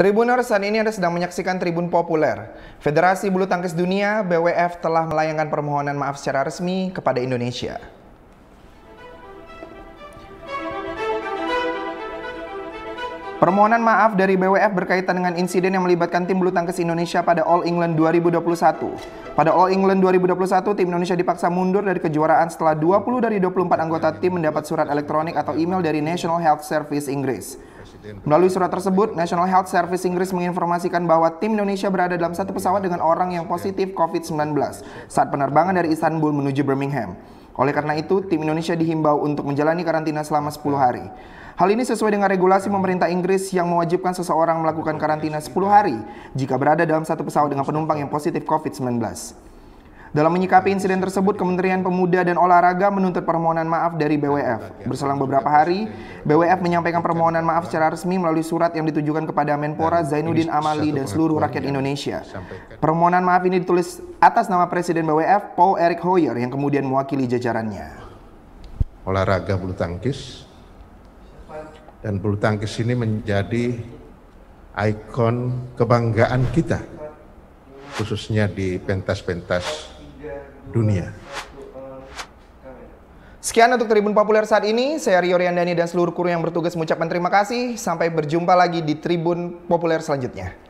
Tribuners, saat ini Anda sedang menyaksikan Tribun Populer. Federasi Bulu Tangkis Dunia, BWF, telah melayangkan permohonan maaf secara resmi kepada Indonesia. Permohonan maaf dari BWF berkaitan dengan insiden yang melibatkan tim bulu tangkis Indonesia pada All England 2021. Pada All England 2021, tim Indonesia dipaksa mundur dari kejuaraan setelah 20 dari 24 anggota tim mendapat surat elektronik atau email dari National Health Service Inggris. Melalui surat tersebut, National Health Service Inggris menginformasikan bahwa tim Indonesia berada dalam satu pesawat dengan orang yang positif COVID-19 saat penerbangan dari Istanbul menuju Birmingham. Oleh karena itu, tim Indonesia dihimbau untuk menjalani karantina selama 10 hari. Hal ini sesuai dengan regulasi pemerintah Inggris yang mewajibkan seseorang melakukan karantina 10 hari jika berada dalam satu pesawat dengan penumpang yang positif COVID-19. Dalam menyikapi insiden tersebut, Kementerian Pemuda dan Olahraga menuntut permohonan maaf dari BWF. Berselang beberapa hari, BWF menyampaikan permohonan maaf secara resmi melalui surat yang ditujukan kepada Menpora Zainuddin Amali dan seluruh rakyat Indonesia. Permohonan maaf ini ditulis atas nama Presiden BWF, Paul Eric Hoyer, yang kemudian mewakili jajarannya. Olahraga bulu tangkis dan bulu tangkis ini menjadi ikon kebanggaan kita khususnya di pentas-pentas dunia. Sekian untuk Tribun Populer saat ini. Saya Rio Riandani dan seluruh kru yang bertugas mengucapkan terima kasih. Sampai berjumpa lagi di Tribun Populer selanjutnya.